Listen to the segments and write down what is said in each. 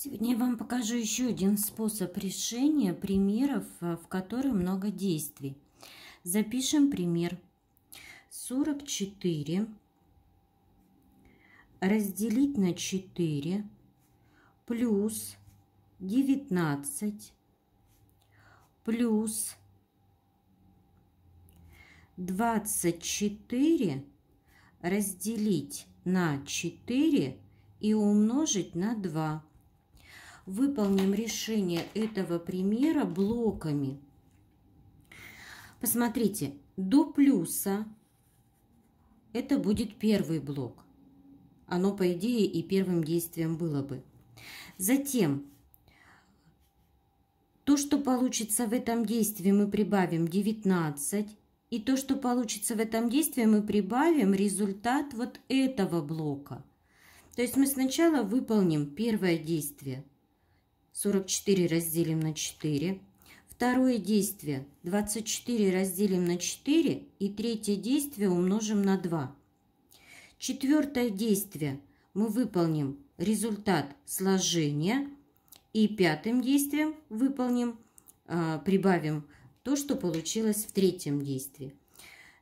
Сегодня я вам покажу еще один способ решения примеров, э, в котором много действий. Запишем пример. 44 разделить на 4 плюс 19 плюс 24 разделить на 4 и умножить на 2 выполним решение этого примера блоками. Посмотрите, до плюса это будет первый блок. Оно, по идее, и первым действием было бы. Затем, то, что получится в этом действии, мы прибавим 19. И то, что получится в этом действии, мы прибавим результат вот этого блока. То есть мы сначала выполним первое действие – 44 разделим на 4. Второе действие 24 разделим на 4 и третье действие умножим на 2. Четвертое действие мы выполним результат сложения и пятым действием выполним, а, прибавим то, что получилось в третьем действии.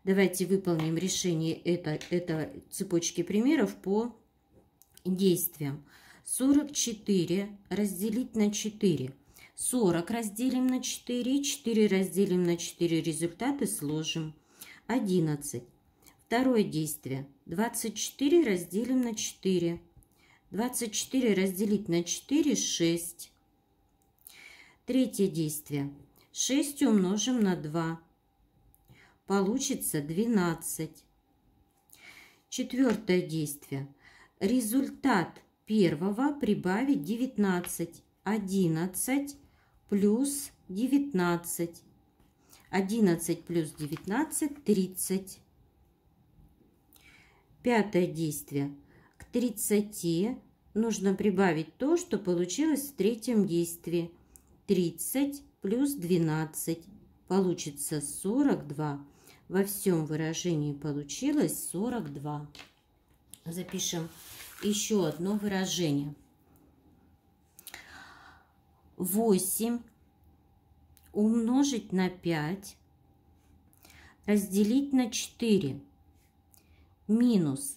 Давайте выполним решение этой, этой цепочки примеров по действиям. 44 разделить на 4. 40 разделим на 4, 4 разделим на 4, результаты сложим. 11. Второе действие. 24 разделим на 4. 24 разделить на 4, 6. Третье действие. 6 умножим на 2. Получится 12. Четвертое действие. Результат первого прибавить 19. 11 плюс 19. 11 плюс 19 – 30. Пятое действие. К 30 нужно прибавить то, что получилось в третьем действии. 30 плюс 12 получится 42. Во всем выражении получилось 42. Запишем еще одно выражение. 8 умножить на 5 разделить на 4 минус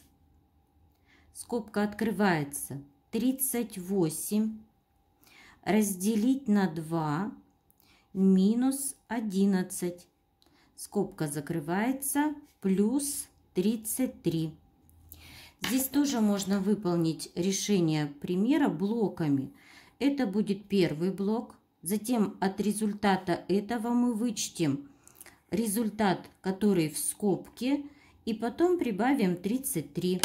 скобка открывается 38 разделить на 2 минус 11 скобка закрывается плюс 33 Здесь тоже можно выполнить решение примера блоками. Это будет первый блок. Затем от результата этого мы вычтем результат, который в скобке, и потом прибавим 33.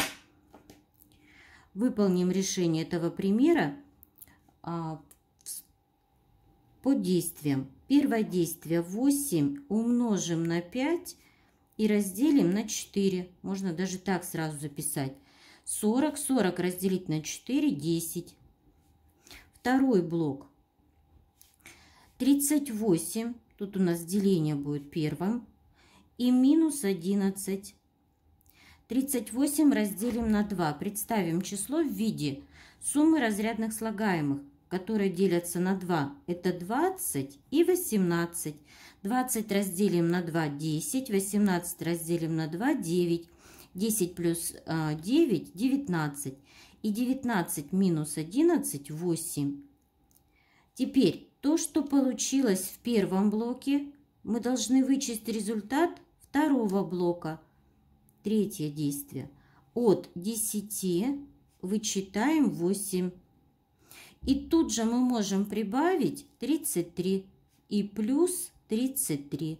Выполним решение этого примера а, по действиям. Первое действие 8 умножим на 5 и разделим на 4. Можно даже так сразу записать. 40, 40 разделить на 4, 10. Второй блок. 38, тут у нас деление будет первым, и минус 11. 38 разделим на 2. Представим число в виде суммы разрядных слагаемых, которые делятся на 2. Это 20 и 18. 20 разделим на 2 – 10, 18 разделим на 2 – 9. 10 плюс 9 – 19. И 19 минус 11 – 8. Теперь то, что получилось в первом блоке, мы должны вычесть результат второго блока. Третье действие. От 10 вычитаем 8. И тут же мы можем прибавить 33 и плюс 33.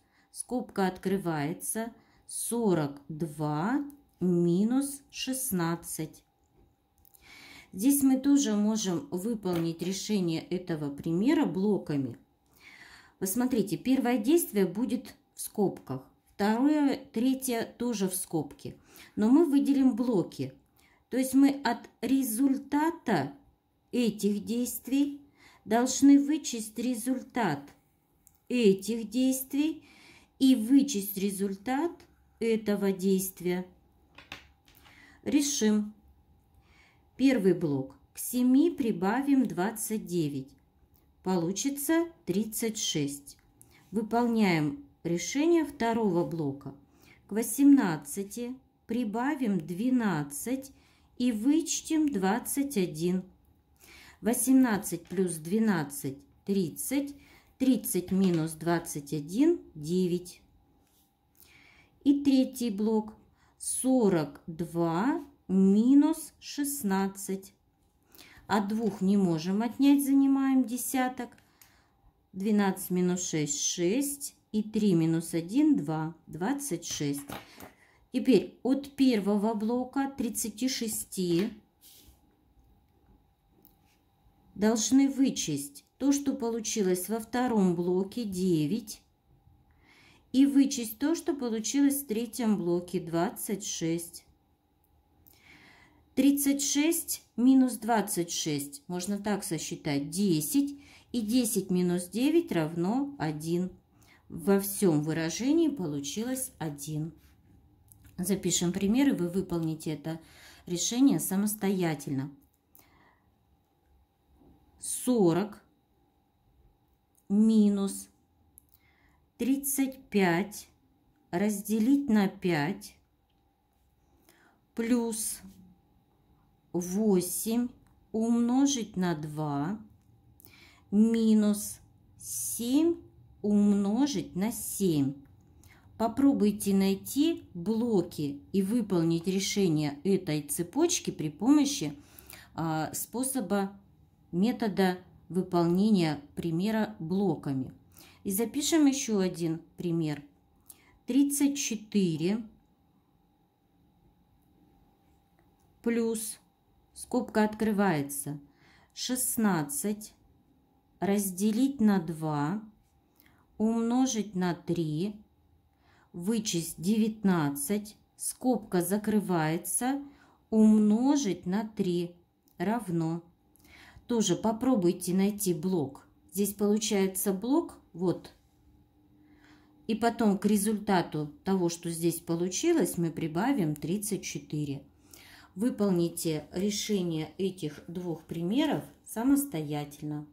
Скобка открывается. 42 минус 16. Здесь мы тоже можем выполнить решение этого примера блоками. Посмотрите, первое действие будет в скобках. Второе, третье тоже в скобке. Но мы выделим блоки. То есть мы от результата этих действий должны вычесть результат этих действий и вычесть результат этого действия. Решим. Первый блок. К 7 прибавим 29. Получится 36. Выполняем решение второго блока. К 18 прибавим 12 и вычтем 21. 18 плюс 12 – 30. 30 минус 21 – 9. И третий блок 42 минус 16. От а двух не можем отнять, занимаем десяток. 12 минус 6 – 6. И 3 минус 1 – 2, 26. Теперь от первого блока 36 должны вычесть то, что получилось во втором блоке 9, и вычесть то, что получилось в третьем блоке 26. 36 минус 26, можно так сосчитать, 10, и 10 минус 9 равно 1. Во всем выражении получилось 1. Запишем пример, и вы выполните это решение самостоятельно. 40 минус 35 разделить на 5 плюс 8 умножить на 2 минус 7 умножить на 7. Попробуйте найти блоки и выполнить решение этой цепочки при помощи а, способа метода выполнения примера блоками. И запишем еще один пример. 34 плюс, скобка открывается, 16 разделить на 2, умножить на 3, вычесть 19, скобка закрывается, умножить на 3 равно тоже попробуйте найти блок. Здесь получается блок, вот. И потом к результату того, что здесь получилось, мы прибавим 34. Выполните решение этих двух примеров самостоятельно.